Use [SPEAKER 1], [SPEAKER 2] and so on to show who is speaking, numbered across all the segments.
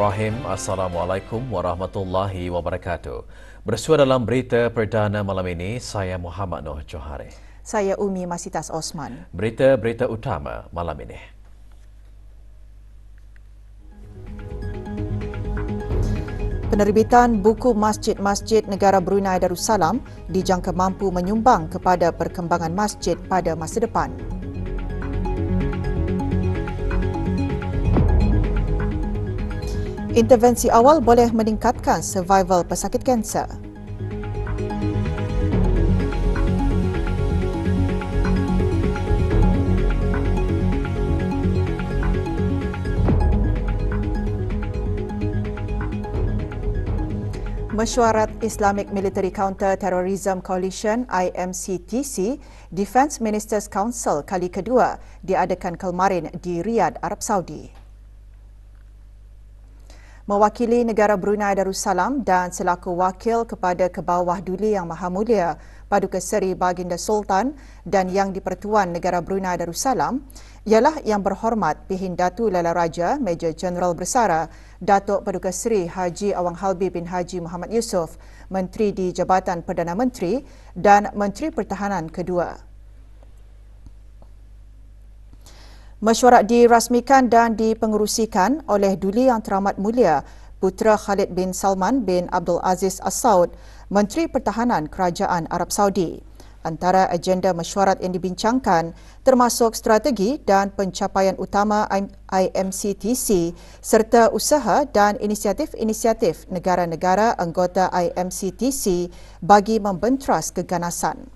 [SPEAKER 1] Bismillahirrahmanirrahim. Assalamualaikum warahmatullahi wabarakatuh. Bersua dalam berita perdana malam ini, saya Muhammad Noh Johari.
[SPEAKER 2] Saya Umi Masitas Osman.
[SPEAKER 1] Berita-berita utama malam ini.
[SPEAKER 2] Penerbitan buku masjid-masjid negara Brunei Darussalam dijangka mampu menyumbang kepada perkembangan masjid pada masa depan. Intervensi awal boleh meningkatkan survival pesakit kanser. Mesyuarat Islamic Military Counter Terrorism Coalition IMCTC Defence Ministers Council kali kedua diadakan kemarin di Riyadh, Arab Saudi mewakili negara Brunei Darussalam dan selaku wakil kepada kebawah duli yang maha mulia Paduka Seri Baginda Sultan dan Yang Dipertuan Negara Brunei Darussalam ialah Yang Berhormat Pihin Datu Lala Raja Major General Bersara Datuk Paduka Seri Haji Awang Halbi bin Haji Muhammad Yusof Menteri di Jabatan Perdana Menteri dan Menteri Pertahanan Kedua. Mesyuarat dirasmikan dan dipengerusikan oleh Duli Yang Teramat Mulia, putra Khalid bin Salman bin Abdul Aziz As-Saud, Menteri Pertahanan Kerajaan Arab Saudi. Antara agenda mesyuarat yang dibincangkan termasuk strategi dan pencapaian utama IMCTC serta usaha dan inisiatif-inisiatif negara-negara anggota IMCTC bagi membentras keganasan.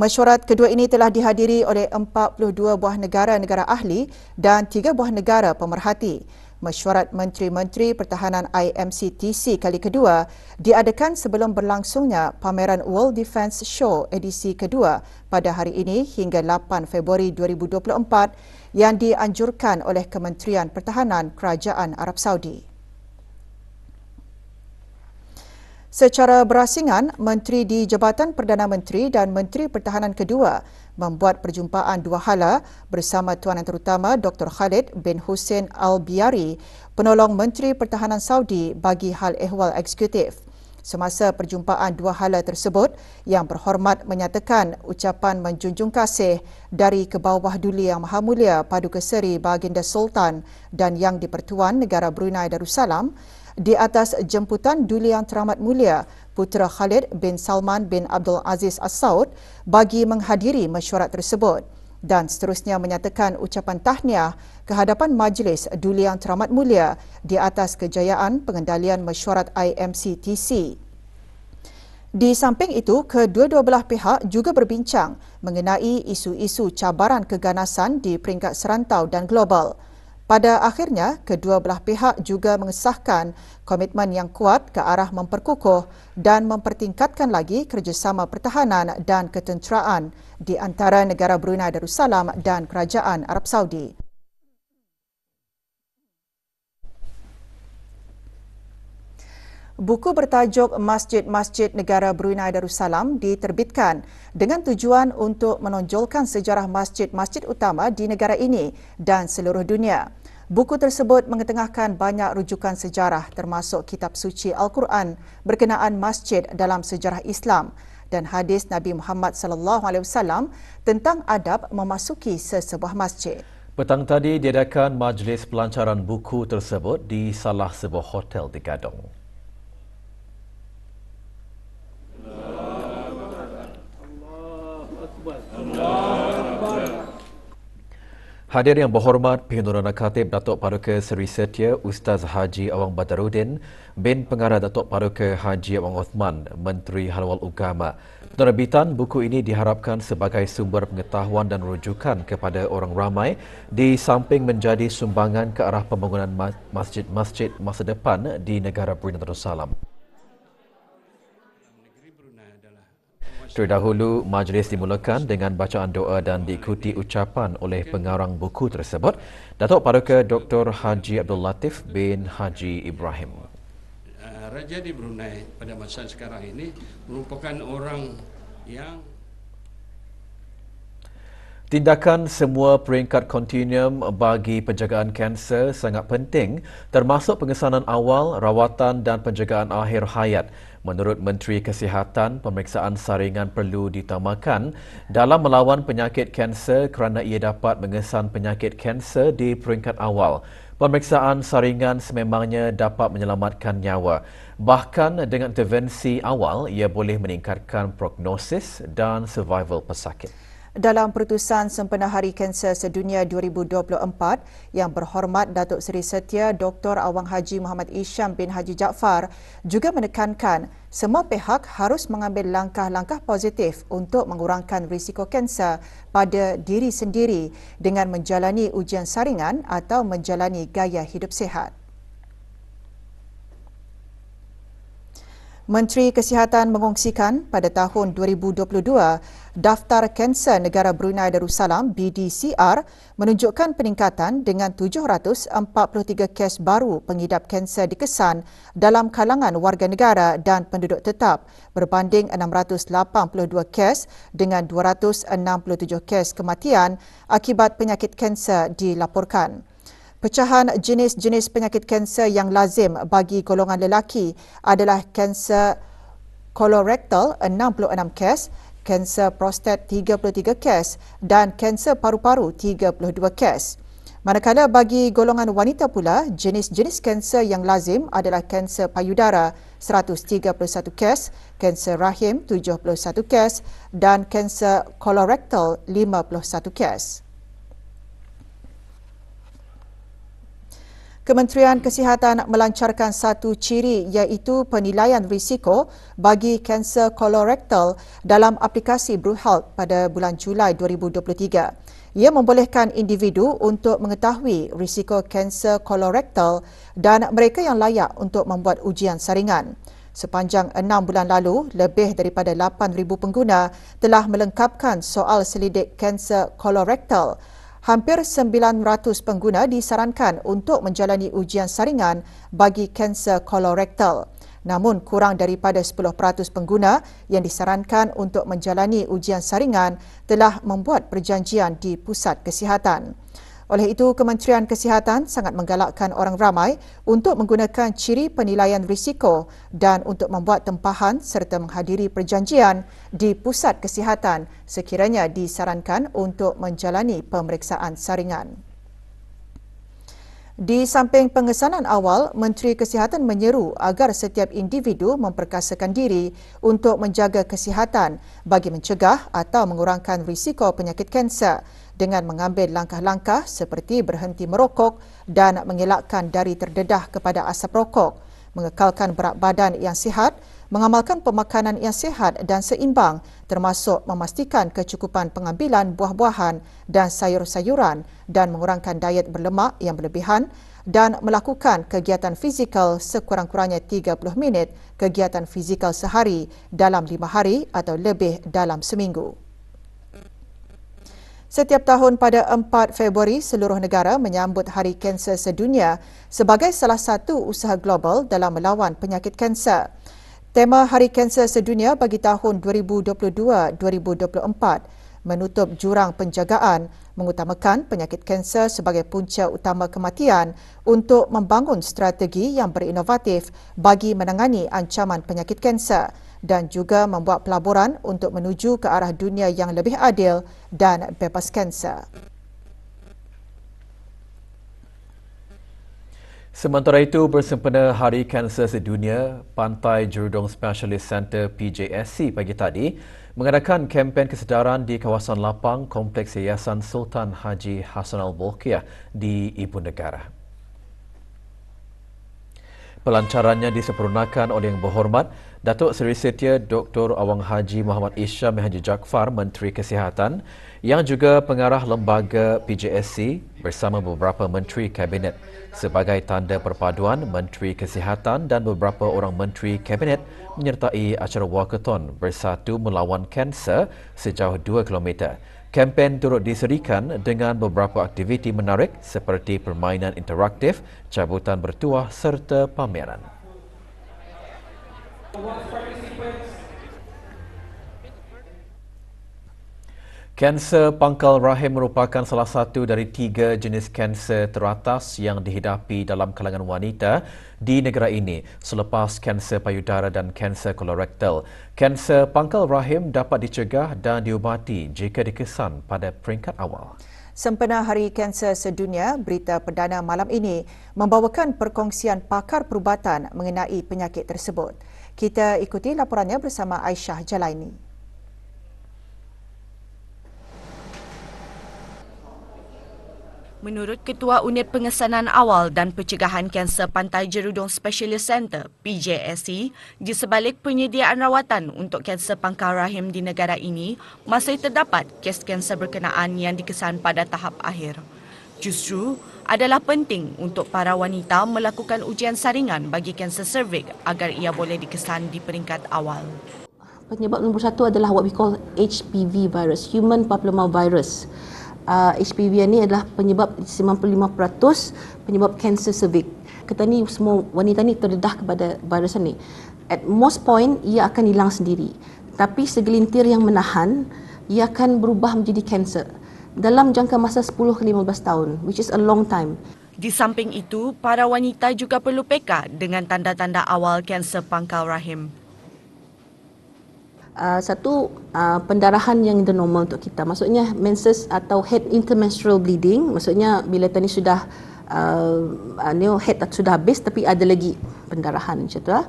[SPEAKER 2] Mesyuarat kedua ini telah dihadiri oleh 42 buah negara-negara ahli dan 3 buah negara pemerhati. Mesyuarat Menteri-Menteri Pertahanan IMCTC kali kedua diadakan sebelum berlangsungnya pameran World Defence Show edisi kedua pada hari ini hingga 8 Februari 2024 yang dianjurkan oleh Kementerian Pertahanan Kerajaan Arab Saudi. Secara berasingan, Menteri di Jabatan Perdana Menteri dan Menteri Pertahanan Kedua membuat perjumpaan dua hala bersama Tuan Yang Terutama Dr. Khalid bin Hussein Al-Biari, penolong Menteri Pertahanan Saudi bagi hal ehwal eksekutif. Semasa perjumpaan dua hala tersebut, yang berhormat menyatakan ucapan menjunjung kasih dari kebawah duli Yang Maha Mulia Paduka Seri Baginda Sultan dan Yang Dipertuan Negara Brunei Darussalam, di atas jemputan Duli Yang Teramat Mulia, Putra Khalid bin Salman bin Abdul Aziz As-Saud bagi menghadiri mesyuarat tersebut dan seterusnya menyatakan ucapan tahniah ke hadapan Majlis Duli Yang Teramat Mulia di atas kejayaan pengendalian mesyuarat IMCTC. Di samping itu, kedua-dua belah pihak juga berbincang mengenai isu-isu cabaran keganasan di peringkat serantau dan global. Pada akhirnya, kedua belah pihak juga mengesahkan komitmen yang kuat ke arah memperkukuh dan mempertingkatkan lagi kerjasama pertahanan dan ketenteraan di antara negara Brunei Darussalam dan Kerajaan Arab Saudi. Buku bertajuk Masjid-Masjid Negara Brunei Darussalam diterbitkan dengan tujuan untuk menonjolkan sejarah masjid-masjid utama di negara ini dan seluruh dunia. Buku tersebut mengetengahkan banyak rujukan sejarah termasuk kitab suci Al-Quran berkenaan masjid dalam sejarah Islam dan hadis Nabi Muhammad sallallahu alaihi wasallam tentang adab memasuki sesebuah masjid.
[SPEAKER 1] Petang tadi diadakan majlis pelancaran buku tersebut di salah sebuah hotel di Gadong. Hadir yang berhormat Pengunduran Khatib Datuk Paduka Seri Setia Ustaz Haji Awang Badarudin bin Pengarah Datuk Paduka Haji Awang Osman Menteri Halwal Ugama. Penerbitan buku ini diharapkan sebagai sumber pengetahuan dan rujukan kepada orang ramai di samping menjadi sumbangan ke arah pembangunan masjid-masjid masa depan di negara Brunei Darussalam. Terlebih dahulu, majlis dimulakan dengan bacaan doa dan diikuti ucapan oleh pengarang buku tersebut, Datuk Paduka Dr. Haji Abdul Latif bin Haji Ibrahim.
[SPEAKER 3] Eh, Raja di Brunei pada masa sekarang ini merupakan orang yang
[SPEAKER 1] Tindakan semua peringkat kontinum bagi penjagaan kanser sangat penting termasuk pengesanan awal, rawatan dan penjagaan akhir hayat. Menurut Menteri Kesihatan, pemeriksaan saringan perlu ditamakan dalam melawan penyakit kanser kerana ia dapat mengesan penyakit kanser di peringkat awal. Pemeriksaan saringan sememangnya dapat menyelamatkan nyawa. Bahkan dengan intervensi awal, ia boleh meningkatkan prognosis dan survival pesakit.
[SPEAKER 2] Dalam perutusan Sempena Hari Kanser Sedunia 2024, Yang Berhormat Datuk Seri Setia Dr. Awang Haji Muhammad Isham bin Haji Jaafar juga menekankan semua pihak harus mengambil langkah-langkah positif untuk mengurangkan risiko kanser pada diri sendiri dengan menjalani ujian saringan atau menjalani gaya hidup sehat. Menteri Kesihatan mengongsikan pada tahun 2022, daftar kanser negara Brunei Darussalam BDCR menunjukkan peningkatan dengan 743 kes baru pengidap kanser dikesan dalam kalangan warga negara dan penduduk tetap berbanding 682 kes dengan 267 kes kematian akibat penyakit kanser dilaporkan. Pecahan jenis-jenis penyakit kanser yang lazim bagi golongan lelaki adalah kanser kolorektal 66 kes, kanser prostat 33 kes dan kanser paru-paru 32 kes. Manakala bagi golongan wanita pula, jenis-jenis kanser yang lazim adalah kanser payudara 131 kes, kanser rahim 71 kes dan kanser kolorektal 51 kes. Kementerian Kesihatan melancarkan satu ciri iaitu penilaian risiko bagi kanser kolorektal dalam aplikasi BruHealth pada bulan Julai 2023. Ia membolehkan individu untuk mengetahui risiko kanser kolorektal dan mereka yang layak untuk membuat ujian saringan. Sepanjang enam bulan lalu, lebih daripada 8,000 pengguna telah melengkapkan soal selidik kanser kolorektal hampir 900 pengguna disarankan untuk menjalani ujian saringan bagi kanser kolorektal. Namun kurang daripada 10% pengguna yang disarankan untuk menjalani ujian saringan telah membuat perjanjian di pusat kesihatan. Oleh itu, Kementerian Kesihatan sangat menggalakkan orang ramai untuk menggunakan ciri penilaian risiko dan untuk membuat tempahan serta menghadiri perjanjian di pusat kesihatan sekiranya disarankan untuk menjalani pemeriksaan saringan. Di samping pengesanan awal, Menteri Kesihatan menyeru agar setiap individu memperkasakan diri untuk menjaga kesihatan bagi mencegah atau mengurangkan risiko penyakit kanser dengan mengambil langkah-langkah seperti berhenti merokok dan mengelakkan dari terdedah kepada asap rokok, mengekalkan berat badan yang sihat, mengamalkan pemakanan yang sihat dan seimbang termasuk memastikan kecukupan pengambilan buah-buahan dan sayur-sayuran dan mengurangkan diet berlemak yang berlebihan dan melakukan kegiatan fizikal sekurang-kurangnya 30 minit kegiatan fizikal sehari dalam 5 hari atau lebih dalam seminggu. Setiap tahun pada 4 Februari, seluruh negara menyambut Hari Kanser Sedunia sebagai salah satu usaha global dalam melawan penyakit kanser. Tema Hari Kanser Sedunia bagi tahun 2022-2024 menutup jurang penjagaan mengutamakan penyakit kanser sebagai punca utama kematian untuk membangun strategi yang berinovatif bagi menangani ancaman penyakit kanser dan juga membuat pelaburan untuk menuju ke arah dunia yang lebih adil dan bebas kanser.
[SPEAKER 1] Sementara itu, bersempena Hari Kanser Sedunia, Pantai Jurudong Specialist Center PJSC pagi tadi mengadakan kempen kesedaran di kawasan lapang Kompleks Yayasan Sultan Haji Hassanal bolkiah di Ibu Negara. Pelancarannya disempurnakan oleh yang berhormat Datuk Seri Setia Dr. Awang Haji Muhammad Isha Mehaji Jaafar, Menteri Kesihatan yang juga pengarah lembaga PJSC bersama beberapa menteri kabinet sebagai tanda perpaduan Menteri Kesihatan dan beberapa orang menteri kabinet menyertai acara walkathon bersatu melawan kanser sejauh 2 kilometer. Kempen turut diserikan dengan beberapa aktiviti menarik seperti permainan interaktif, cabutan bertuah serta pameran. Kanser pangkal rahim merupakan salah satu dari tiga jenis kanser teratas yang dihidapi dalam kalangan wanita di negara ini selepas kanser payudara dan kanser kolorektal. Kanser pangkal rahim dapat dicegah dan diubati jika dikesan pada peringkat awal.
[SPEAKER 2] Sempena Hari Kanser Sedunia, berita perdana malam ini membawakan perkongsian pakar perubatan mengenai penyakit tersebut. Kita ikuti laporannya bersama Aisyah Jalaini.
[SPEAKER 4] Menurut Ketua Unit Pengesanan Awal dan Pencegahan Kanser Pantai Jerudong Specialist Center, PJSE, di sebalik penyediaan rawatan untuk kanser pangkal rahim di negara ini, masih terdapat kes kanser berkenaan yang dikesan pada tahap akhir. Justru, adalah penting untuk para wanita melakukan ujian saringan bagi kanser cervix agar ia boleh dikesan di peringkat awal.
[SPEAKER 3] Penyebab nombor satu adalah what we call HPV virus, human papilloma virus uh, HPV ni adalah penyebab 95% penyebab kanser cervix. Kata ni semua wanita ni terdedah kepada virus ni. At most point ia akan hilang sendiri. Tapi segelintir yang menahan ia akan berubah menjadi kanser dalam jangka masa 10 ke 15 tahun which is a long time.
[SPEAKER 4] Di samping itu, para wanita juga perlu peka dengan tanda-tanda awal kanser pangkal rahim.
[SPEAKER 3] Uh, satu uh, pendarahan yang the normal untuk kita maksudnya menses atau head intermenstrual bleeding maksudnya bila tadi sudah uh, uh new head sudah habis tapi ada lagi pendarahan macam tu lah.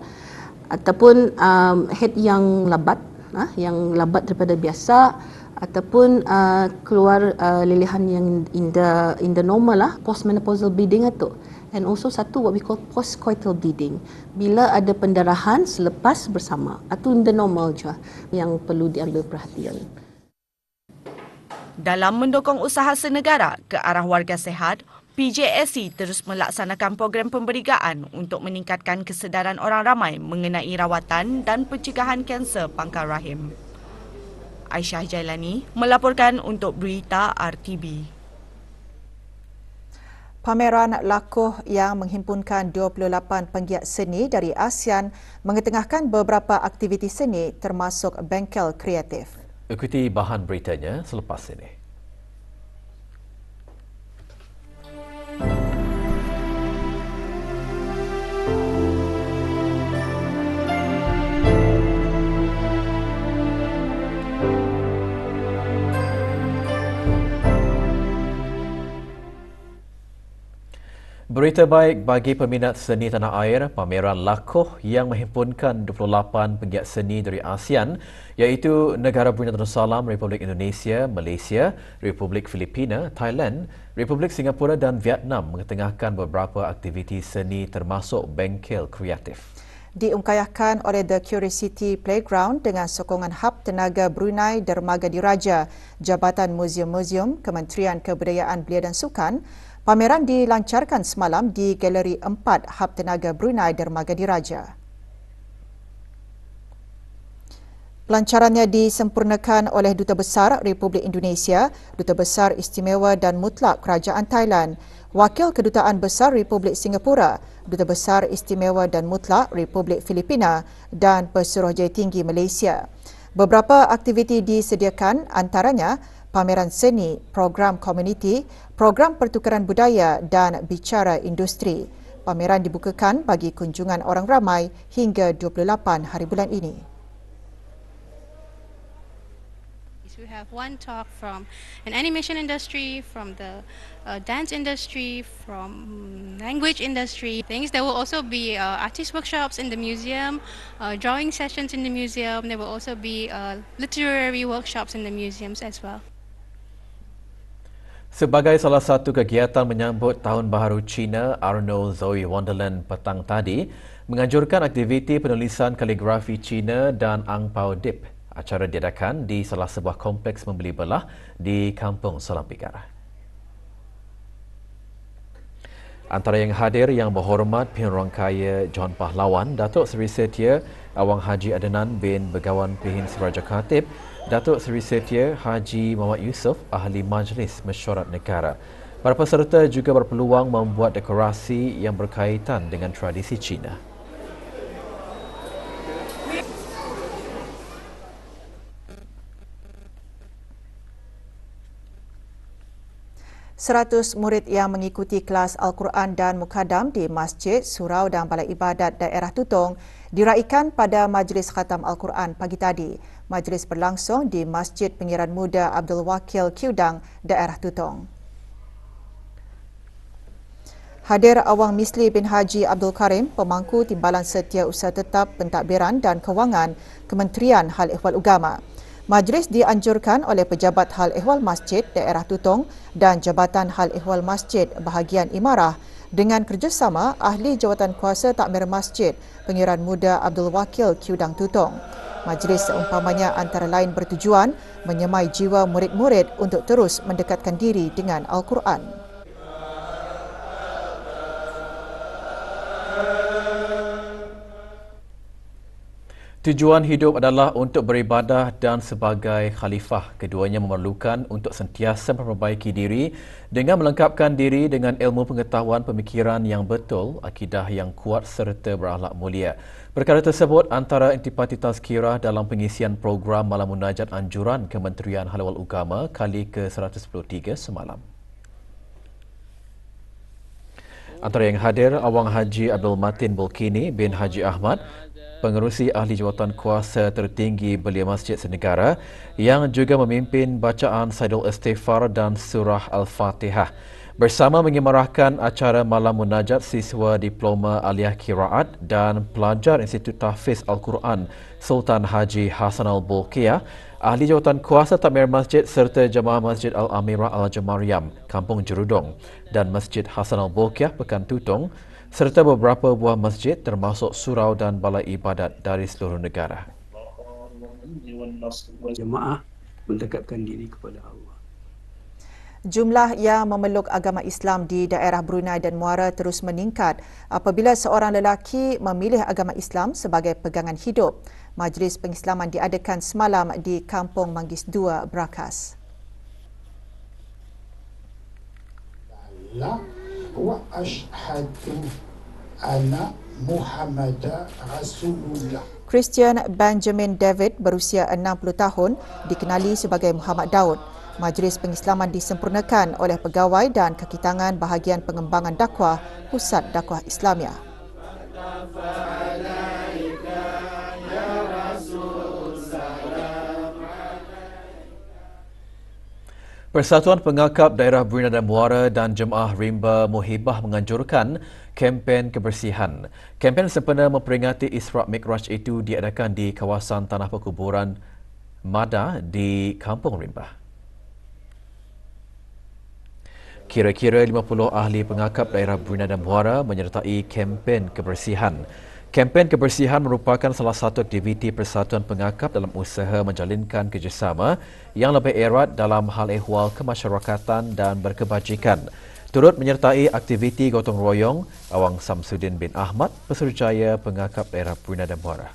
[SPEAKER 3] ataupun um, head yang lebat uh, ah, yang lebat daripada biasa ataupun uh, keluar uh, lelehan yang in the in the normal lah postmenopausal bleeding atau and also satu what we call postcoital bleeding bila ada pendarahan selepas bersama atau in the normal je yang perlu diambil perhatian
[SPEAKER 4] dalam mendukung usaha senegara ke arah warga sehat PJSC terus melaksanakan program pemberigaan untuk meningkatkan kesedaran orang ramai mengenai rawatan dan pencegahan kanser pangkal rahim Aisyah Jailani melaporkan untuk Berita RTB
[SPEAKER 2] Pameran Lakoh yang menghimpunkan 28 penggiat seni dari ASEAN mengetengahkan beberapa aktiviti seni termasuk bengkel kreatif.
[SPEAKER 1] Ikuti bahan beritanya selepas ini. Berita baik bagi peminat seni tanah air, pameran Lakoh yang menghimpunkan 28 penggiat seni dari ASEAN iaitu Negara Brunei Darussalam, Republik Indonesia, Malaysia, Republik Filipina, Thailand, Republik Singapura dan Vietnam mengetengahkan beberapa aktiviti seni termasuk bengkel kreatif
[SPEAKER 2] diungkayakan oleh The Curiosity Playground dengan sokongan Hub Tenaga Brunei Dermaga Diraja, Jabatan Museum-Museum, Kementerian Kebudayaan Belia dan Sukan, Pameran dilancarkan semalam di Galeri 4 Hub Tenaga Brunei Dermaga Diraja. Pelancarannya disempurnakan oleh Duta Besar Republik Indonesia, Duta Besar Istimewa dan Mutlak Kerajaan Thailand, Wakil Kedutaan Besar Republik Singapura, Duta Besar Istimewa dan Mutlak Republik Filipina dan Pesuruhjaya Tinggi Malaysia. Beberapa aktiviti disediakan antaranya pameran seni, program komuniti, program pertukaran budaya dan bicara industri. Pameran dibukakan bagi kunjungan orang ramai hingga 28 hari bulan ini.
[SPEAKER 3] have one talk from an animation industry, from the uh, dance industry, from language industry. Things there will also be uh, artist workshops in the museum, uh, drawing sessions in the museum. There will also be uh, literary workshops in the museums as well.
[SPEAKER 1] Sebagai salah satu kegiatan menyambut Tahun Baharu Cina, Arnold Zoe Wonderland petang tadi menganjurkan aktiviti penulisan kaligrafi Cina dan Ang Pao Dip acara diadakan di salah sebuah kompleks membeli belah di Kampung Salam Pikara. Antara yang hadir yang berhormat pihon Kaya John Pahlawan, Datuk Seri Setia Awang Haji Adenan bin Begawan Pihin Seraja Khatib, Datuk Seri Setia Haji Muhammad Yusof, Ahli Majlis Mesyuarat Negara. Para peserta juga berpeluang membuat dekorasi yang berkaitan dengan tradisi Cina.
[SPEAKER 2] 100 murid yang mengikuti kelas Al-Quran dan Mukaddam di Masjid, Surau dan Balai Ibadat daerah Tutong diraikan pada Majlis Khatam Al-Quran pagi tadi. Majlis berlangsung di Masjid Pengiran Muda Abdul Wakil Kiudang daerah Tutong. Hadir Awang Misli bin Haji Abdul Karim, pemangku Timbalan Setiausaha Usaha Tetap Pentadbiran dan Kewangan Kementerian Hal Ehwal Ugama. Majlis dianjurkan oleh Pejabat Hal Ehwal Masjid Daerah Tutong dan Jabatan Hal Ehwal Masjid Bahagian Imarah dengan kerjasama Ahli Jawatan Kuasa Takmir Masjid Pengiran Muda Abdul Wakil Kiudang Tutong. Majlis seumpamanya antara lain bertujuan menyemai jiwa murid-murid untuk terus mendekatkan diri dengan Al-Quran.
[SPEAKER 1] Tujuan hidup adalah untuk beribadah dan sebagai khalifah. Keduanya memerlukan untuk sentiasa memperbaiki diri dengan melengkapkan diri dengan ilmu pengetahuan pemikiran yang betul, akidah yang kuat serta berahlak mulia. Perkara tersebut antara intipati tazkirah dalam pengisian program Malam Munajat Anjuran Kementerian Halawal Ugama kali ke-113 semalam. Antara yang hadir, Awang Haji Abdul Matin Bulkini bin Haji Ahmad, pengerusi ahli jawatan kuasa tertinggi belia masjid senegara yang juga memimpin bacaan Saidul Istighfar dan Surah Al-Fatihah bersama mengimarahkan acara Malam Munajat Siswa Diploma Aliyah Kiraat dan Pelajar Institut Tahfiz Al-Quran Sultan Haji Hassan al Bolkiah Ahli Jawatan Kuasa Tamir Masjid serta Jemaah Masjid Al-Amirah Al-Jamariam, Kampung Jerudong dan Masjid Hassan al Bolkiah Pekan Tutong serta beberapa buah masjid termasuk surau dan balai ibadat dari seluruh negara. Jemaah mendekatkan diri kepada Allah.
[SPEAKER 2] Jumlah yang memeluk agama Islam di daerah Brunei dan Muara terus meningkat apabila seorang lelaki memilih agama Islam sebagai pegangan hidup. Majlis pengislaman diadakan semalam di Kampung Manggis 2, Brakas. Christian Benjamin David berusia 60 tahun dikenali sebagai Muhammad Daud. Majlis pengislaman disempurnakan oleh pegawai dan kakitangan bahagian pengembangan dakwah Pusat Dakwah Islamiah.
[SPEAKER 1] Persatuan Pengakap Daerah Brina dan Muara dan Jemaah Rimba Muhibah menganjurkan kempen kebersihan. Kempen sempena memperingati Isra' Mikraj itu diadakan di kawasan Tanah Perkuburan Mada di Kampung Rimba. Kira-kira 50 ahli pengakap daerah Brunei dan Muara menyertai kempen kebersihan. Kempen kebersihan merupakan salah satu aktiviti Persatuan Pengakap dalam usaha menjalinkan kerjasama yang lebih erat dalam hal ehwal kemasyarakatan dan berkebajikan. Turut menyertai aktiviti gotong royong, Awang Samsudin bin Ahmad, Pesuruhjaya Pengakap Daerah Puna dan Muara.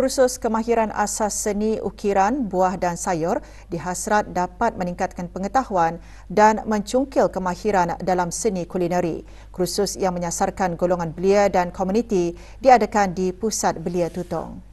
[SPEAKER 2] kursus kemahiran asas seni ukiran buah dan sayur dihasrat dapat meningkatkan pengetahuan dan mencungkil kemahiran dalam seni kulineri. Kursus yang menyasarkan golongan belia dan komuniti diadakan di Pusat Belia Tutong.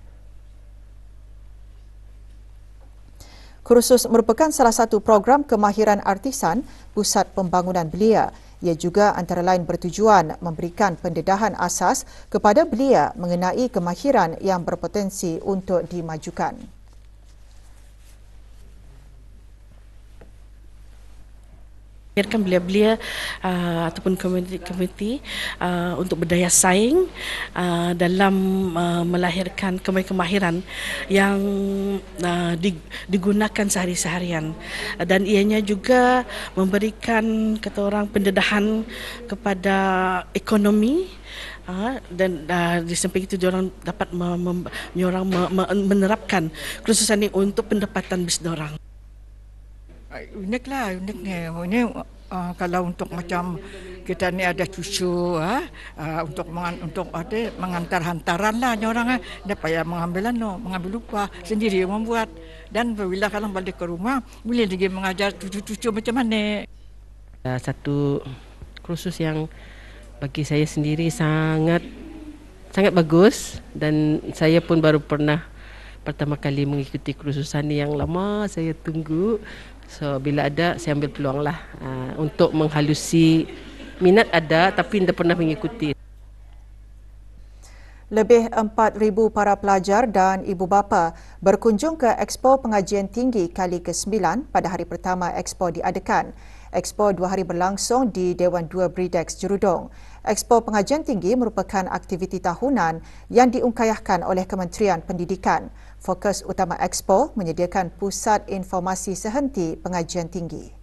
[SPEAKER 2] Kursus merupakan salah satu program kemahiran artisan Pusat Pembangunan Belia. Ia juga antara lain bertujuan memberikan pendedahan asas kepada belia mengenai kemahiran yang berpotensi untuk dimajukan.
[SPEAKER 4] biarkan belia-belia uh, ataupun komuniti-komuniti uh, untuk berdaya saing uh, dalam uh, melahirkan kemahiran yang uh, digunakan sehari-seharian dan ianya juga memberikan kata orang pendedahan kepada ekonomi Ha, dan uh, di samping itu orang dapat mem, me, me, menerapkan khususnya ini untuk pendapatan bis orang.
[SPEAKER 2] Unik lah, uniknya. Ini uh, kalau untuk macam kita ni ada cucu, uh, untuk mengan, untuk ada mengantar hantaran lah orang. Uh, dia payah mengambilan, no, mengambil lupa sendiri membuat. Dan bila kalau balik ke rumah, boleh lagi mengajar cucu-cucu macam mana.
[SPEAKER 4] Satu kursus
[SPEAKER 3] yang bagi saya sendiri sangat sangat bagus dan saya pun baru pernah pertama kali mengikuti kursusan ni yang lama saya tunggu. So bila ada saya ambil peluang lah uh, untuk menghalusi minat ada tapi tidak pernah mengikuti.
[SPEAKER 2] Lebih 4,000 para pelajar dan ibu bapa berkunjung ke Expo Pengajian Tinggi kali ke-9 pada hari pertama Expo diadakan. Expo dua hari berlangsung di Dewan Dua Bridex Jurudong. Expo Pengajian Tinggi merupakan aktiviti tahunan yang diungkayahkan oleh Kementerian Pendidikan. Fokus utama Expo menyediakan pusat informasi sehenti pengajian tinggi.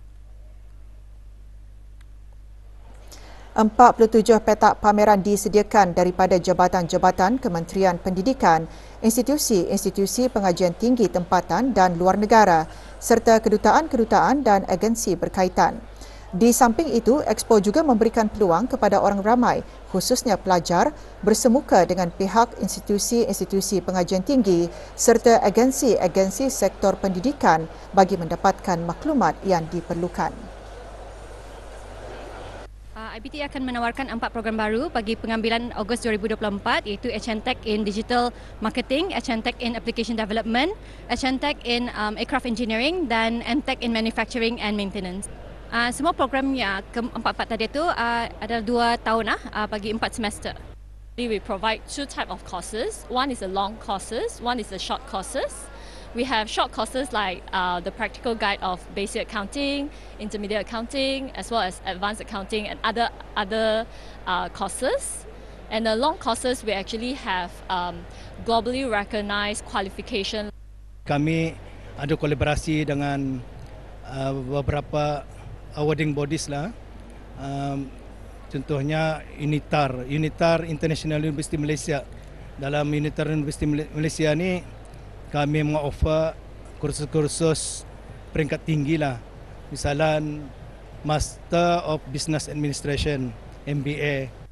[SPEAKER 2] 47 petak pameran disediakan daripada jabatan-jabatan Kementerian Pendidikan, institusi-institusi pengajian tinggi tempatan dan luar negara serta kedutaan-kedutaan dan agensi berkaitan. Di samping itu, Expo juga memberikan peluang kepada orang ramai, khususnya pelajar, bersemuka dengan pihak institusi-institusi pengajian tinggi serta agensi-agensi sektor pendidikan bagi mendapatkan maklumat yang diperlukan.
[SPEAKER 1] Ah,
[SPEAKER 4] IBT akan menawarkan empat program baru bagi pengambilan Ogos 2024 iaitu HN Tech in Digital Marketing, HN Tech in Application Development, HN Tech in um, Aircraft Engineering dan M Tech in Manufacturing and Maintenance. Uh, semua program yang keempat-empat tadi itu uh, ah, adalah dua tahun lah uh, bagi empat semester. We will provide two type of courses. One is the long courses, one is the short courses. We have short courses like uh, the practical guide of basic accounting, intermediate accounting, as well as advanced accounting and other other uh, courses. And the long courses we actually have um, globally recognized qualification.
[SPEAKER 1] Kami ada kolaborasi dengan uh, beberapa awarding bodies lah. Um, contohnya UNITAR, UNITAR International University Malaysia. Dalam UNITAR University Malaysia ni kami mengoffer kursus-kursus peringkat tinggi lah. Misalnya Master of Business Administration, MBA.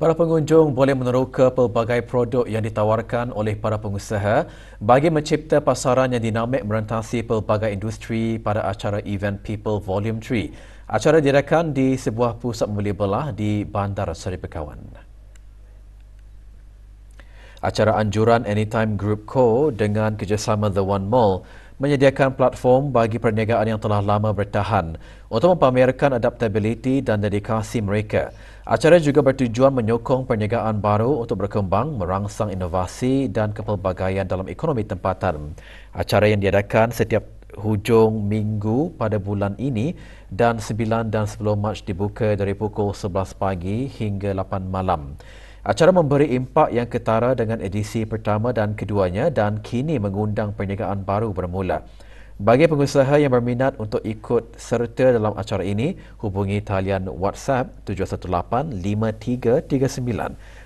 [SPEAKER 1] Para pengunjung boleh meneroka pelbagai produk yang ditawarkan oleh para pengusaha bagi mencipta pasaran yang dinamik merentasi pelbagai industri pada acara event People Volume 3. Acara direkan di sebuah pusat membeli belah di Bandar Seri Pekawan. Acara anjuran Anytime Group Co dengan kerjasama The One Mall menyediakan platform bagi perniagaan yang telah lama bertahan untuk mempamerkan adaptability dan dedikasi mereka. Acara juga bertujuan menyokong perniagaan baru untuk berkembang, merangsang inovasi dan kepelbagaian dalam ekonomi tempatan. Acara yang diadakan setiap hujung minggu pada bulan ini dan 9 dan 10 Mac dibuka dari pukul 11 pagi hingga 8 malam. Acara memberi impak yang ketara dengan edisi pertama dan keduanya dan kini mengundang perniagaan baru bermula. Bagi pengusaha yang berminat untuk ikut serta dalam acara ini, hubungi talian WhatsApp 718-5339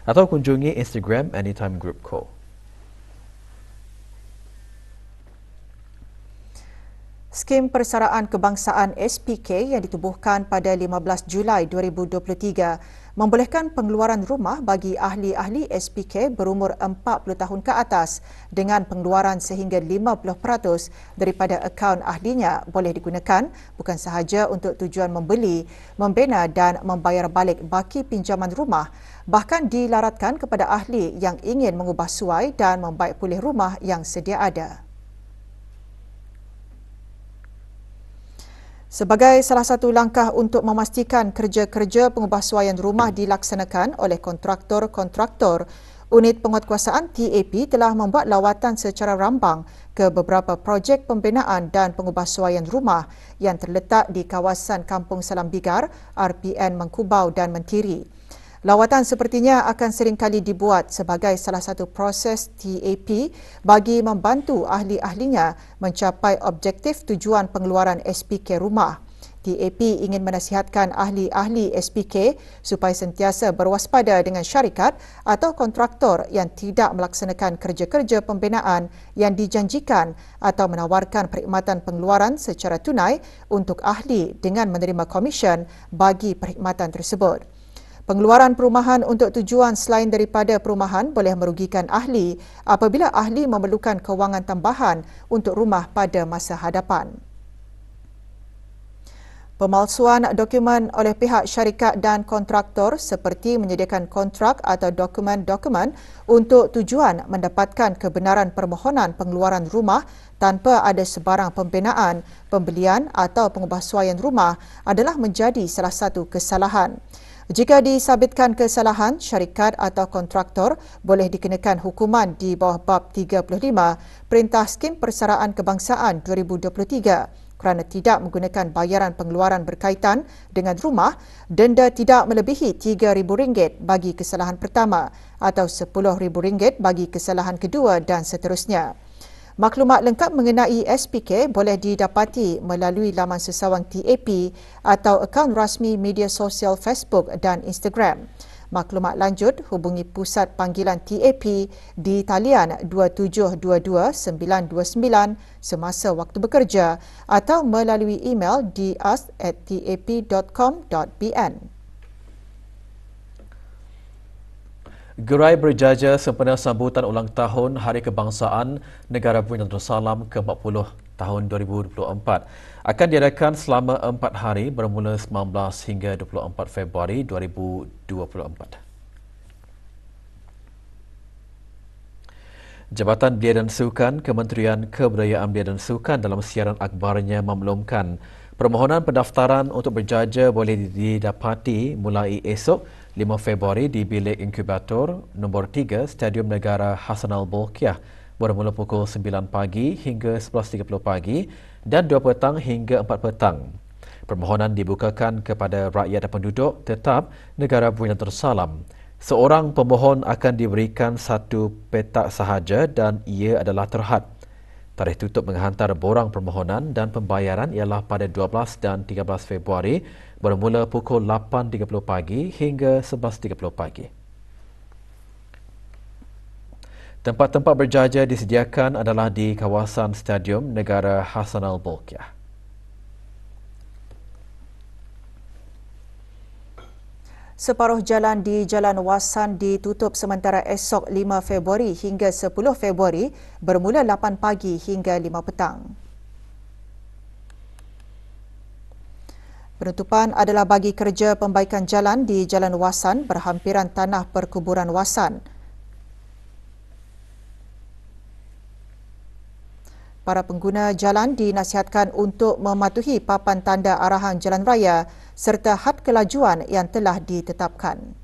[SPEAKER 1] atau kunjungi Instagram Anytime Group Co.
[SPEAKER 2] Skim Persaraan Kebangsaan SPK yang ditubuhkan pada 15 Julai 2023 membolehkan pengeluaran rumah bagi ahli-ahli SPK berumur 40 tahun ke atas dengan pengeluaran sehingga 50% daripada akaun ahlinya boleh digunakan bukan sahaja untuk tujuan membeli, membina dan membayar balik baki pinjaman rumah bahkan dilaratkan kepada ahli yang ingin mengubah suai dan membaik pulih rumah yang sedia ada. Sebagai salah satu langkah untuk memastikan kerja-kerja pengubahsuaian rumah dilaksanakan oleh kontraktor-kontraktor, unit penguatkuasaan TAP telah membuat lawatan secara rambang ke beberapa projek pembinaan dan pengubahsuaian rumah yang terletak di kawasan Kampung Salam Bigar, RPN Mengkubau dan Mentiri. Lawatan sepertinya akan seringkali dibuat sebagai salah satu proses TAP bagi membantu ahli-ahlinya mencapai objektif tujuan pengeluaran SPK rumah. TAP ingin menasihatkan ahli-ahli SPK supaya sentiasa berwaspada dengan syarikat atau kontraktor yang tidak melaksanakan kerja-kerja pembinaan yang dijanjikan atau menawarkan perkhidmatan pengeluaran secara tunai untuk ahli dengan menerima komisen bagi perkhidmatan tersebut. Pengeluaran perumahan untuk tujuan selain daripada perumahan boleh merugikan ahli apabila ahli memerlukan kewangan tambahan untuk rumah pada masa hadapan. Pemalsuan dokumen oleh pihak syarikat dan kontraktor seperti menyediakan kontrak atau dokumen-dokumen untuk tujuan mendapatkan kebenaran permohonan pengeluaran rumah tanpa ada sebarang pembinaan, pembelian atau pengubahsuaian rumah adalah menjadi salah satu kesalahan. Jika disabitkan kesalahan, syarikat atau kontraktor boleh dikenakan hukuman di bawah bab 35 Perintah Skim Persaraan Kebangsaan 2023 kerana tidak menggunakan bayaran pengeluaran berkaitan dengan rumah, denda tidak melebihi RM3,000 bagi kesalahan pertama atau RM10,000 bagi kesalahan kedua dan seterusnya. Maklumat lengkap mengenai SPK boleh didapati melalui laman sesawan TAP atau akaun rasmi media sosial Facebook dan Instagram. Maklumat lanjut, hubungi pusat panggilan TAP di talian 2722929 semasa waktu bekerja atau melalui email di ask@tap.com.bn.
[SPEAKER 1] Gerai berjaya sempena sambutan ulang tahun Hari Kebangsaan Negara Brunei Darussalam ke-40 tahun 2024 akan diadakan selama 4 hari bermula 19 hingga 24 Februari 2024. Jabatan Belia dan Sukan Kementerian Kebudayaan Belia dan Sukan dalam siaran akhbarnya memaklumkan permohonan pendaftaran untuk berjaya boleh didapati mulai esok 5 Februari di bilik inkubator nombor 3 Stadium Negara Hassan Al-Bolkiah bermula pukul 9 pagi hingga 11.30 pagi dan 2 petang hingga 4 petang. Permohonan dibukakan kepada rakyat dan penduduk tetap negara Brunei Darussalam. Seorang pemohon akan diberikan satu petak sahaja dan ia adalah terhad. Tarikh tutup menghantar borang permohonan dan pembayaran ialah pada 12 dan 13 Februari bermula pukul 8.30 pagi hingga 11.30 pagi. Tempat-tempat berjaja disediakan adalah di kawasan Stadium Negara Hassanal Bolkiah.
[SPEAKER 2] Separuh jalan di Jalan Wasan ditutup sementara esok 5 Februari hingga 10 Februari bermula 8 pagi hingga 5 petang. Penutupan adalah bagi kerja pembaikan jalan di Jalan Wasan berhampiran tanah perkuburan Wasan. Para pengguna jalan dinasihatkan untuk mematuhi papan tanda arahan jalan raya serta had kelajuan yang telah ditetapkan.